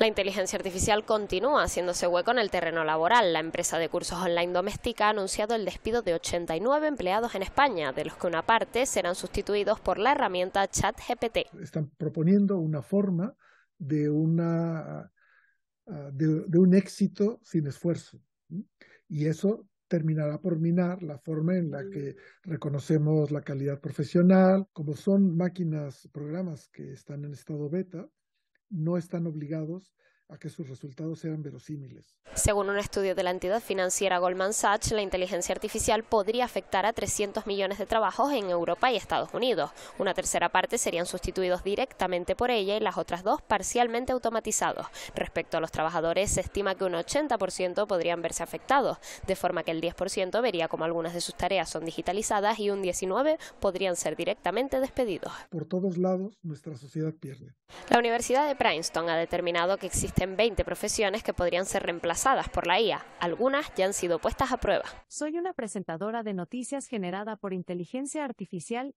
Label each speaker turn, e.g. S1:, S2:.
S1: La inteligencia artificial continúa haciéndose hueco en el terreno laboral. La empresa de cursos online doméstica ha anunciado el despido de 89 empleados en España, de los que una parte serán sustituidos por la herramienta ChatGPT.
S2: Están proponiendo una forma de, una, ah, de un éxito sin esfuerzo. Y eso terminará por minar la forma en la que reconocemos la calidad profesional, como son máquinas, programas que están en estado beta, no están obligados a que sus resultados sean verosímiles.
S1: Según un estudio de la entidad financiera Goldman Sachs, la inteligencia artificial podría afectar a 300 millones de trabajos en Europa y Estados Unidos. Una tercera parte serían sustituidos directamente por ella y las otras dos parcialmente automatizados. Respecto a los trabajadores, se estima que un 80% podrían verse afectados, de forma que el 10% vería como algunas de sus tareas son digitalizadas y un 19% podrían ser directamente despedidos.
S3: Por todos lados, nuestra sociedad pierde.
S1: La Universidad de Princeton ha determinado que existe existen 20 profesiones que podrían ser reemplazadas por la IA. Algunas ya han sido puestas a prueba. Soy una presentadora de noticias generada por inteligencia artificial